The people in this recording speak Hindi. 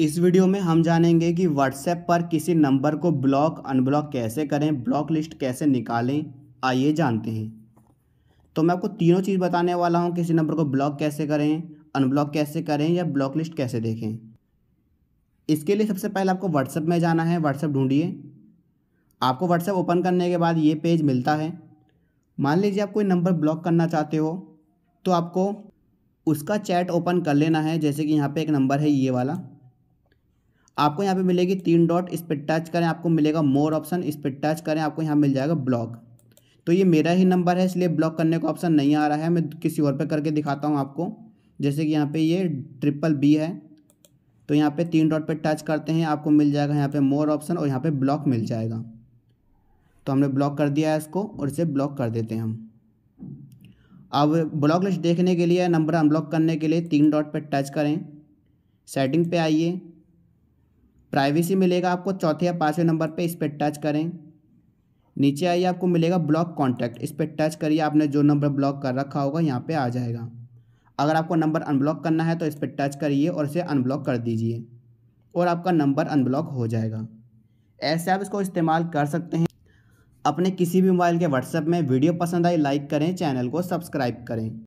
इस वीडियो में हम जानेंगे कि व्हाट्सएप पर किसी नंबर को ब्लॉक अनब्लॉक कैसे करें ब्लॉक लिस्ट कैसे निकालें आइए जानते हैं तो मैं आपको तीनों चीज़ बताने वाला हूं किसी नंबर को ब्लॉक कैसे करें अनब्लॉक कैसे करें या ब्लॉक लिस्ट कैसे देखें इसके लिए सबसे पहले आपको व्हाट्सएप में जाना है व्हाट्सएप ढूंढिए आपको व्हाट्सएप ओपन करने के बाद ये पेज मिलता है मान लीजिए आप कोई नंबर ब्लॉक करना चाहते हो तो आपको उसका चैट ओपन कर लेना है जैसे कि यहाँ पे एक नंबर है ये वाला आपको यहाँ पे मिलेगी तीन डॉट इस पर टच करें आपको मिलेगा मोर ऑप्शन इस पर टच करें आपको यहाँ मिल जाएगा ब्लॉक तो ये मेरा ही नंबर है इसलिए ब्लॉक करने का ऑप्शन नहीं आ रहा है मैं किसी और पे करके दिखाता हूँ आपको जैसे कि यहाँ पे ये ट्रिपल बी है तो यहाँ पे तीन डॉट पे टच करते हैं आपको मिल जाएगा यहाँ पे मोर ऑप्शन और यहाँ पे ब्लॉक मिल जाएगा तो हमने ब्लॉक कर दिया है इसको और इसे ब्लॉक कर देते हैं हम अब ब्लॉक लिस्ट देखने के लिए नंबर अनब्लॉक करने के लिए तीन डॉट पर टच करें सेटिंग पे आइए प्राइवेसी मिलेगा आपको चौथे या पाँचवें नंबर पे इस पर टच करें नीचे आइए आपको मिलेगा ब्लॉक कॉन्टैक्ट इस पर टच करिए आपने जो नंबर ब्लॉक कर रखा होगा यहाँ पे आ जाएगा अगर आपको नंबर अनब्लॉक करना है तो इस पर टच करिए और इसे अनब्लॉक कर दीजिए और आपका नंबर अनब्लॉक हो जाएगा ऐसे आप इसको इस्तेमाल कर सकते हैं अपने किसी भी मोबाइल के व्हाट्सएप में वीडियो पसंद आई लाइक करें चैनल को सब्सक्राइब करें